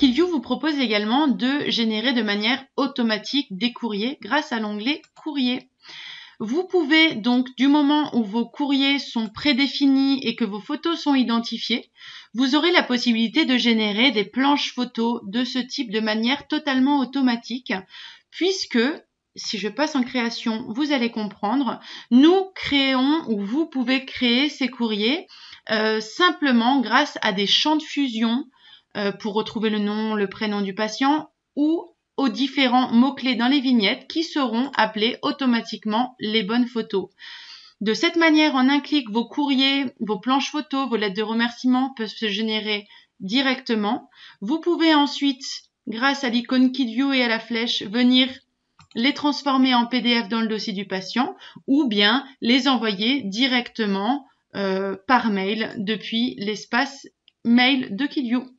Killview vous propose également de générer de manière automatique des courriers grâce à l'onglet courrier. Vous pouvez donc, du moment où vos courriers sont prédéfinis et que vos photos sont identifiées, vous aurez la possibilité de générer des planches photos de ce type de manière totalement automatique, puisque si je passe en création, vous allez comprendre, nous créons ou vous pouvez créer ces courriers euh, simplement grâce à des champs de fusion euh, pour retrouver le nom, le prénom du patient ou aux différents mots-clés dans les vignettes qui seront appelés automatiquement les bonnes photos. De cette manière, en un clic, vos courriers, vos planches photos, vos lettres de remerciement peuvent se générer directement. Vous pouvez ensuite, grâce à l'icône KidView et à la flèche, venir les transformer en PDF dans le dossier du patient ou bien les envoyer directement euh, par mail depuis l'espace mail de KidView.